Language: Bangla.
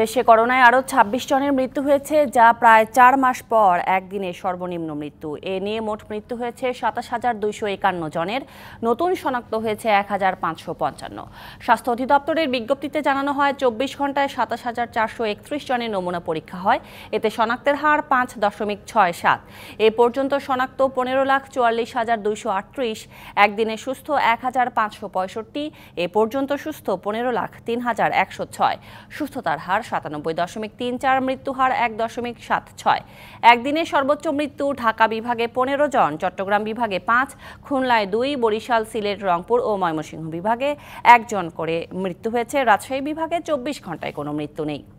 দেশে করোনায় আরও ২৬ জনের মৃত্যু হয়েছে যা প্রায় চার মাস পর একদিনে সর্বনিম্ন মৃত্যু এ নিয়ে মোট মৃত্যু হয়েছে সাতাশ হাজার দুইশো একান্ন জনের নতুন শনাক্ত হয়েছে এক হাজার পাঁচশো পঞ্চান্ন স্বাস্থ্য অধিদপ্তরের বিজ্ঞপ্তিতে জানানো হয় চব্বিশ ঘন্টায় সাতাশ হাজার চারশো একত্রিশ জনের নমুনা পরীক্ষা হয় এতে শনাক্তের হার পাঁচ দশমিক ছয় সাত এ পর্যন্ত শনাক্ত পনেরো লাখ চুয়াল্লিশ হাজার দুইশো আটত্রিশ একদিনে সুস্থ এক হাজার পাঁচশো পঁয়ষট্টি এ পর্যন্ত সুস্থ পনেরো লাখ তিন হাজার একশো ছয় সুস্থতার হার সাতানব্বই দশমিক তিন চার মৃত্যু হার এক দশমিক সাত ছয় একদিনে সর্বোচ্চ মৃত্যু ঢাকা বিভাগে পনেরো জন চট্টগ্রাম বিভাগে পাঁচ খুলনায় দুই বরিশাল সিলেট রংপুর ও ময়মনসিংহ বিভাগে একজন করে মৃত্যু হয়েছে রাজশাহী বিভাগে চব্বিশ ঘন্টায় কোনো মৃত্যু নেই